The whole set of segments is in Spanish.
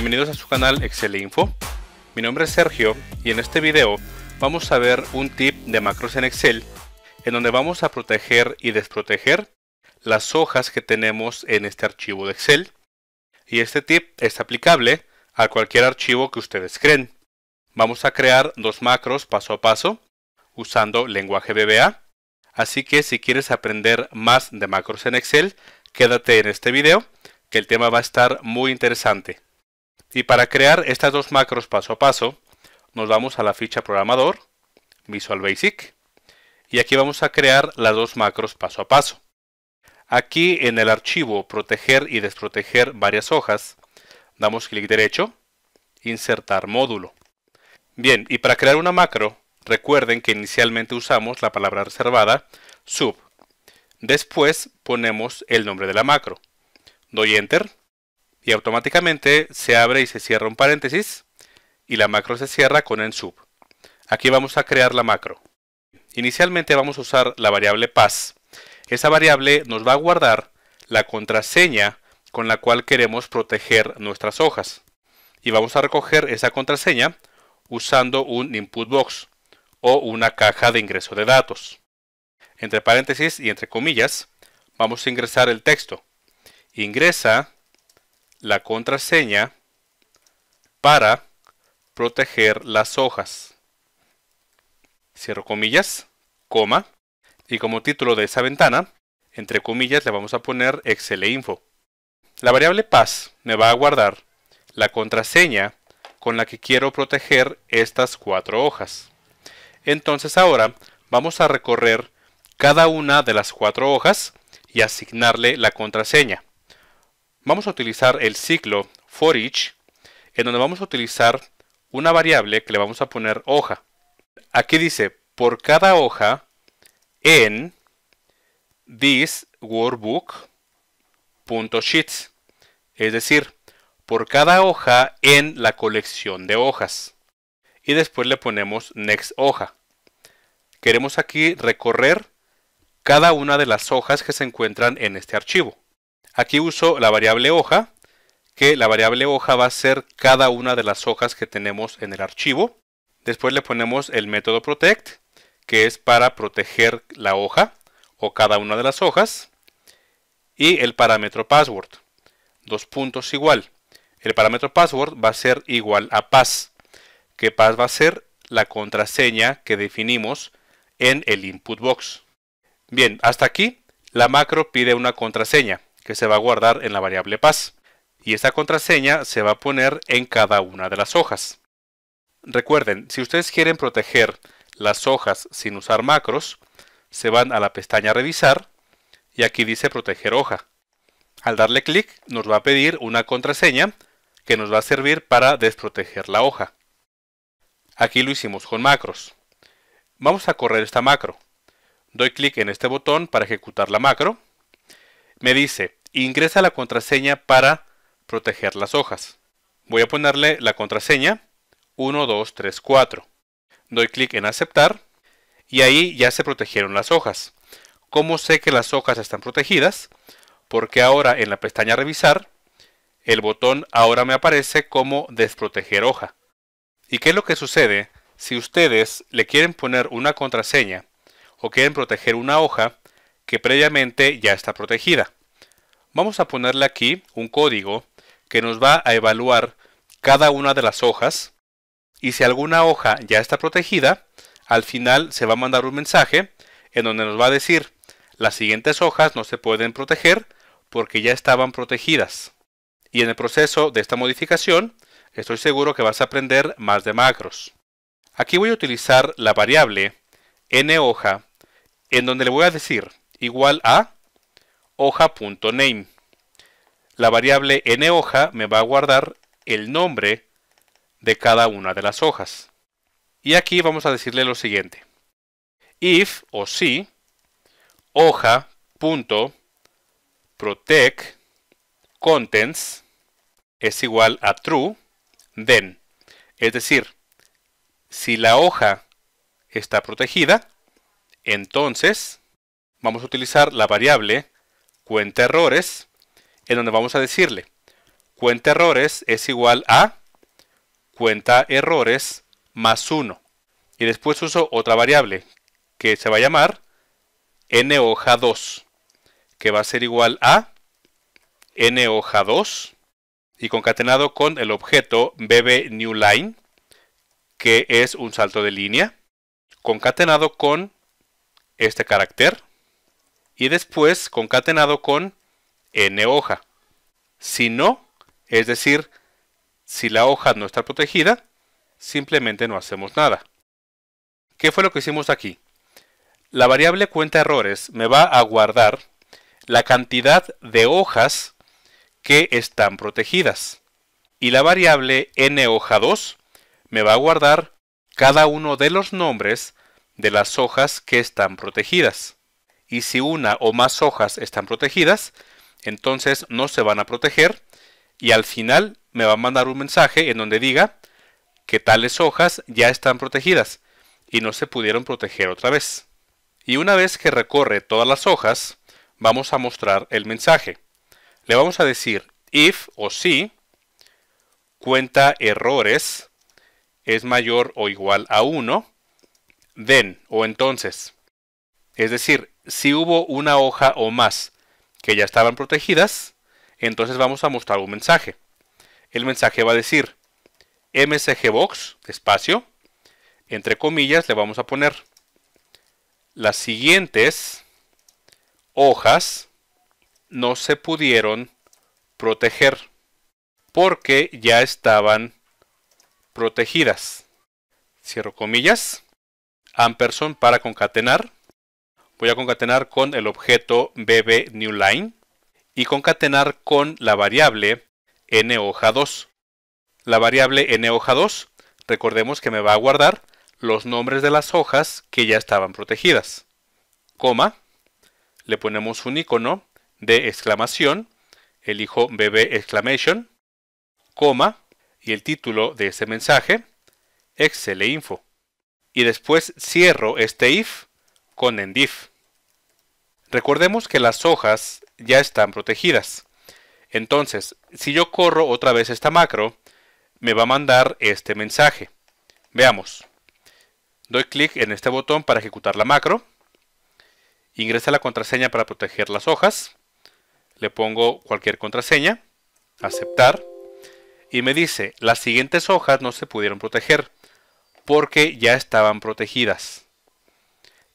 Bienvenidos a su canal Excel Info. Mi nombre es Sergio y en este video vamos a ver un tip de macros en Excel en donde vamos a proteger y desproteger las hojas que tenemos en este archivo de Excel. Y este tip es aplicable a cualquier archivo que ustedes creen. Vamos a crear dos macros paso a paso usando lenguaje BBA. Así que si quieres aprender más de macros en Excel, quédate en este video que el tema va a estar muy interesante. Y para crear estas dos macros paso a paso, nos vamos a la ficha programador, Visual Basic, y aquí vamos a crear las dos macros paso a paso. Aquí en el archivo proteger y desproteger varias hojas, damos clic derecho, insertar módulo. Bien, y para crear una macro, recuerden que inicialmente usamos la palabra reservada sub. Después ponemos el nombre de la macro. Doy enter y automáticamente se abre y se cierra un paréntesis y la macro se cierra con en sub. Aquí vamos a crear la macro. Inicialmente vamos a usar la variable pass. Esa variable nos va a guardar la contraseña con la cual queremos proteger nuestras hojas. Y vamos a recoger esa contraseña usando un input box o una caja de ingreso de datos. Entre paréntesis y entre comillas, vamos a ingresar el texto. Ingresa la contraseña para proteger las hojas. Cierro comillas, coma, y como título de esa ventana, entre comillas le vamos a poner Excel e info. La variable PAS me va a guardar la contraseña con la que quiero proteger estas cuatro hojas. Entonces ahora vamos a recorrer cada una de las cuatro hojas y asignarle la contraseña vamos a utilizar el ciclo for each, en donde vamos a utilizar una variable que le vamos a poner hoja. Aquí dice, por cada hoja en this workbook.sheets, es decir, por cada hoja en la colección de hojas. Y después le ponemos next hoja. Queremos aquí recorrer cada una de las hojas que se encuentran en este archivo. Aquí uso la variable hoja, que la variable hoja va a ser cada una de las hojas que tenemos en el archivo. Después le ponemos el método protect, que es para proteger la hoja o cada una de las hojas. Y el parámetro password, dos puntos igual. El parámetro password va a ser igual a pass, que pass va a ser la contraseña que definimos en el input box. Bien, hasta aquí la macro pide una contraseña que se va a guardar en la variable PAS. y esta contraseña se va a poner en cada una de las hojas. Recuerden, si ustedes quieren proteger las hojas sin usar macros, se van a la pestaña Revisar y aquí dice Proteger hoja. Al darle clic nos va a pedir una contraseña que nos va a servir para desproteger la hoja. Aquí lo hicimos con macros. Vamos a correr esta macro. Doy clic en este botón para ejecutar la macro. Me dice, ingresa la contraseña para proteger las hojas. Voy a ponerle la contraseña 1234. Doy clic en aceptar y ahí ya se protegieron las hojas. ¿Cómo sé que las hojas están protegidas? Porque ahora en la pestaña revisar, el botón ahora me aparece como desproteger hoja. ¿Y qué es lo que sucede si ustedes le quieren poner una contraseña o quieren proteger una hoja que previamente ya está protegida? Vamos a ponerle aquí un código que nos va a evaluar cada una de las hojas y si alguna hoja ya está protegida, al final se va a mandar un mensaje en donde nos va a decir las siguientes hojas no se pueden proteger porque ya estaban protegidas. Y en el proceso de esta modificación, estoy seguro que vas a aprender más de macros. Aquí voy a utilizar la variable nhoja en donde le voy a decir igual a hoja.name. La variable hoja me va a guardar el nombre de cada una de las hojas. Y aquí vamos a decirle lo siguiente. If o si Hoja.protect.contents contents es igual a true then. Es decir, si la hoja está protegida, entonces vamos a utilizar la variable cuenta errores, en donde vamos a decirle cuenta errores es igual a cuenta errores más 1. Y después uso otra variable que se va a llamar n hoja 2, que va a ser igual a n hoja 2 y concatenado con el objeto bb new que es un salto de línea, concatenado con este carácter y después concatenado con n hoja. Si no, es decir, si la hoja no está protegida, simplemente no hacemos nada. ¿Qué fue lo que hicimos aquí? La variable cuenta errores me va a guardar la cantidad de hojas que están protegidas. Y la variable n hoja 2 me va a guardar cada uno de los nombres de las hojas que están protegidas y si una o más hojas están protegidas, entonces no se van a proteger y al final me va a mandar un mensaje en donde diga que tales hojas ya están protegidas y no se pudieron proteger otra vez. Y una vez que recorre todas las hojas, vamos a mostrar el mensaje. Le vamos a decir if o si cuenta errores es mayor o igual a 1, then o entonces. Es decir, si hubo una hoja o más que ya estaban protegidas, entonces vamos a mostrar un mensaje. El mensaje va a decir msgbox, espacio, entre comillas le vamos a poner las siguientes hojas no se pudieron proteger porque ya estaban protegidas. Cierro comillas. Ampersand para concatenar voy a concatenar con el objeto bb y concatenar con la variable n hoja 2. La variable n hoja 2, recordemos que me va a guardar los nombres de las hojas que ya estaban protegidas. Coma, le ponemos un icono de exclamación, elijo bb exclamation, coma y el título de ese mensaje, Excel e info. Y después cierro este if con ENDIF. Recordemos que las hojas ya están protegidas. Entonces, si yo corro otra vez esta macro, me va a mandar este mensaje. Veamos. Doy clic en este botón para ejecutar la macro. Ingresa la contraseña para proteger las hojas. Le pongo cualquier contraseña. Aceptar. Y me dice, las siguientes hojas no se pudieron proteger porque ya estaban protegidas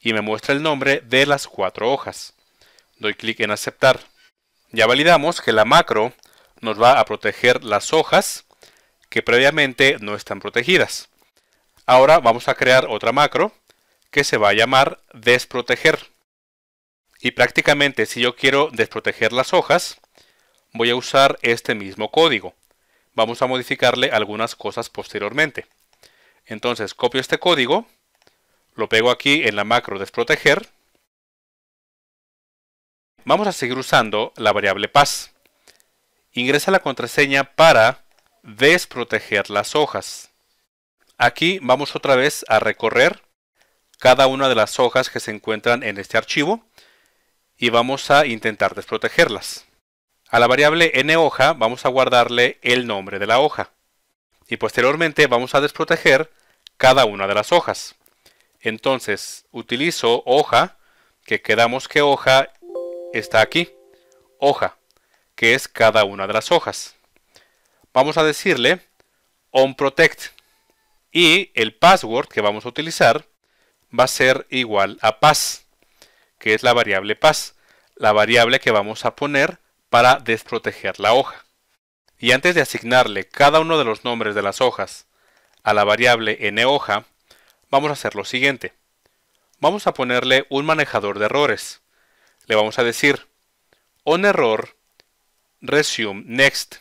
y me muestra el nombre de las cuatro hojas. Doy clic en aceptar. Ya validamos que la macro nos va a proteger las hojas que previamente no están protegidas. Ahora vamos a crear otra macro que se va a llamar desproteger. Y prácticamente si yo quiero desproteger las hojas, voy a usar este mismo código. Vamos a modificarle algunas cosas posteriormente. Entonces copio este código lo pego aquí en la macro desproteger. Vamos a seguir usando la variable paz. Ingresa la contraseña para desproteger las hojas. Aquí vamos otra vez a recorrer cada una de las hojas que se encuentran en este archivo y vamos a intentar desprotegerlas. A la variable n hoja vamos a guardarle el nombre de la hoja y posteriormente vamos a desproteger cada una de las hojas. Entonces, utilizo hoja, que quedamos que hoja está aquí. Hoja, que es cada una de las hojas. Vamos a decirle onProtect. Y el password que vamos a utilizar va a ser igual a pass, que es la variable pass, la variable que vamos a poner para desproteger la hoja. Y antes de asignarle cada uno de los nombres de las hojas a la variable nHoja, vamos a hacer lo siguiente. Vamos a ponerle un manejador de errores. Le vamos a decir on error resume next.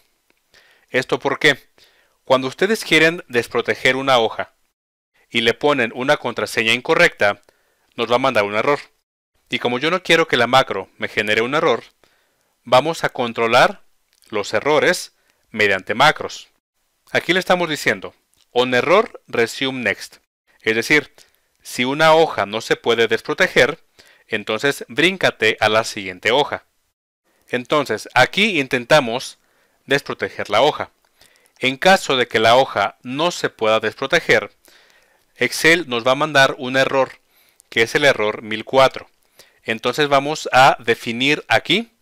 ¿Esto por qué? Cuando ustedes quieren desproteger una hoja y le ponen una contraseña incorrecta, nos va a mandar un error. Y como yo no quiero que la macro me genere un error, vamos a controlar los errores mediante macros. Aquí le estamos diciendo on error resume next. Es decir, si una hoja no se puede desproteger, entonces bríncate a la siguiente hoja. Entonces, aquí intentamos desproteger la hoja. En caso de que la hoja no se pueda desproteger, Excel nos va a mandar un error, que es el error 1004. Entonces vamos a definir aquí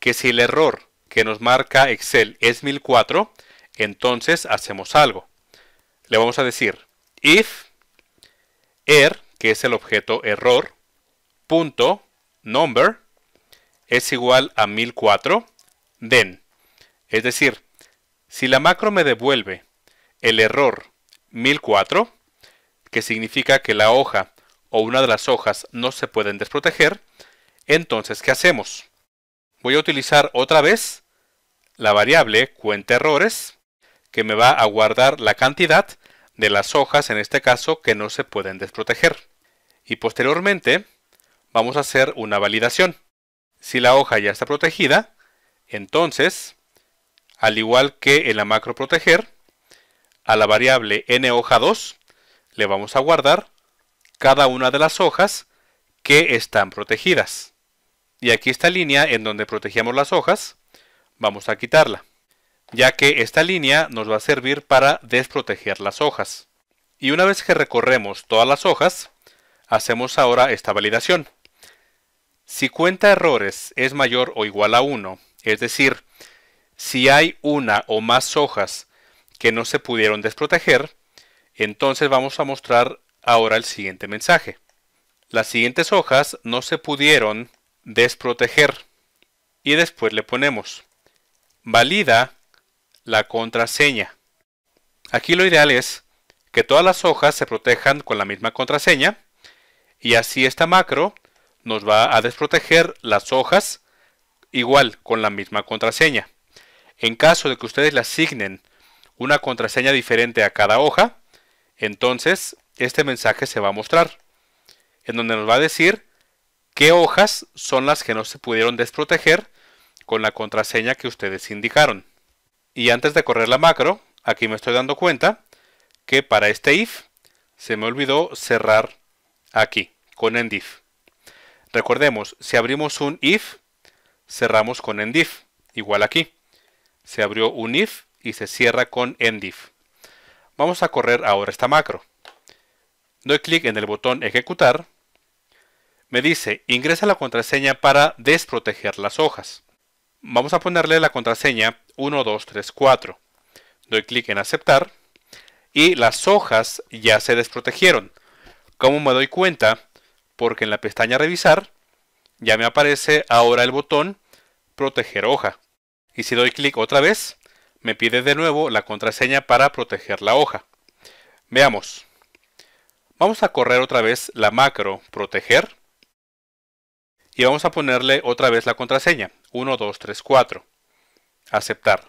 que si el error que nos marca Excel es 1004, entonces hacemos algo. Le vamos a decir if er, que es el objeto error, punto number es igual a 1004 den. Es decir, si la macro me devuelve el error 1004, que significa que la hoja o una de las hojas no se pueden desproteger, entonces ¿qué hacemos? Voy a utilizar otra vez la variable cuenta errores, que me va a guardar la cantidad de las hojas, en este caso, que no se pueden desproteger. Y posteriormente vamos a hacer una validación. Si la hoja ya está protegida, entonces, al igual que en la macro proteger, a la variable n hoja 2 le vamos a guardar cada una de las hojas que están protegidas. Y aquí esta línea en donde protegíamos las hojas, vamos a quitarla ya que esta línea nos va a servir para desproteger las hojas. Y una vez que recorremos todas las hojas, hacemos ahora esta validación. Si cuenta errores es mayor o igual a 1, es decir, si hay una o más hojas que no se pudieron desproteger, entonces vamos a mostrar ahora el siguiente mensaje. Las siguientes hojas no se pudieron desproteger. Y después le ponemos valida la contraseña. Aquí lo ideal es que todas las hojas se protejan con la misma contraseña y así esta macro nos va a desproteger las hojas igual con la misma contraseña. En caso de que ustedes le asignen una contraseña diferente a cada hoja, entonces este mensaje se va a mostrar, en donde nos va a decir qué hojas son las que no se pudieron desproteger con la contraseña que ustedes indicaron. Y antes de correr la macro, aquí me estoy dando cuenta que para este if se me olvidó cerrar aquí con endif. Recordemos, si abrimos un if, cerramos con endif, igual aquí. Se abrió un if y se cierra con endif. Vamos a correr ahora esta macro. Doy clic en el botón ejecutar. Me dice, ingresa la contraseña para desproteger las hojas. Vamos a ponerle la contraseña 1234. Doy clic en aceptar y las hojas ya se desprotegieron. ¿Cómo me doy cuenta? Porque en la pestaña revisar ya me aparece ahora el botón proteger hoja. Y si doy clic otra vez, me pide de nuevo la contraseña para proteger la hoja. Veamos. Vamos a correr otra vez la macro proteger y vamos a ponerle otra vez la contraseña 1, 2, 3, 4, Aceptar.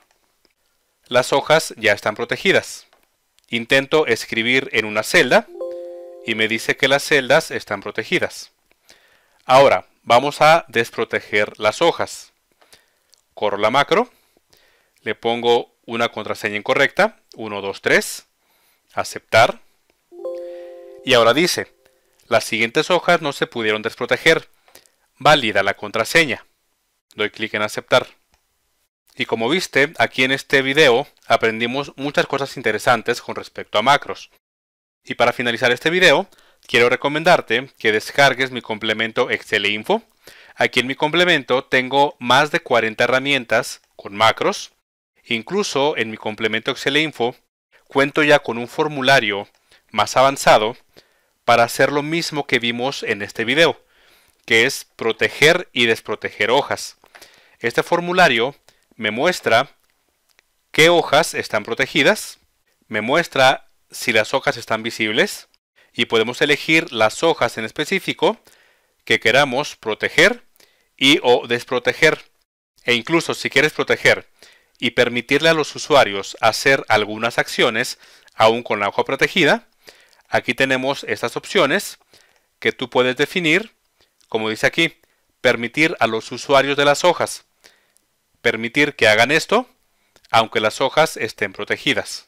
Las hojas ya están protegidas. Intento escribir en una celda y me dice que las celdas están protegidas. Ahora, vamos a desproteger las hojas. Corro la macro, le pongo una contraseña incorrecta, 1, 2, 3, aceptar. Y ahora dice, las siguientes hojas no se pudieron desproteger Válida la contraseña. Doy clic en aceptar. Y como viste, aquí en este video aprendimos muchas cosas interesantes con respecto a macros. Y para finalizar este video, quiero recomendarte que descargues mi complemento Excel e Info. Aquí en mi complemento tengo más de 40 herramientas con macros. Incluso en mi complemento Excel e Info cuento ya con un formulario más avanzado para hacer lo mismo que vimos en este video que es proteger y desproteger hojas. Este formulario me muestra qué hojas están protegidas, me muestra si las hojas están visibles y podemos elegir las hojas en específico que queramos proteger y o desproteger. E incluso si quieres proteger y permitirle a los usuarios hacer algunas acciones aún con la hoja protegida, aquí tenemos estas opciones que tú puedes definir como dice aquí, permitir a los usuarios de las hojas, permitir que hagan esto, aunque las hojas estén protegidas.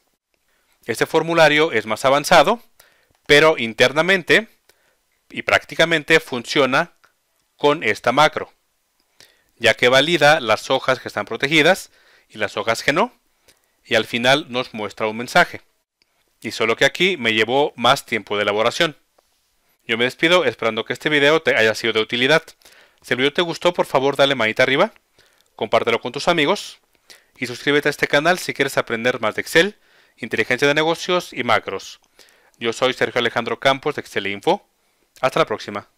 Este formulario es más avanzado, pero internamente y prácticamente funciona con esta macro, ya que valida las hojas que están protegidas y las hojas que no, y al final nos muestra un mensaje. Y solo que aquí me llevó más tiempo de elaboración. Yo me despido esperando que este video te haya sido de utilidad. Si el video te gustó, por favor dale manita arriba, compártelo con tus amigos y suscríbete a este canal si quieres aprender más de Excel, inteligencia de negocios y macros. Yo soy Sergio Alejandro Campos de Excel Info. Hasta la próxima.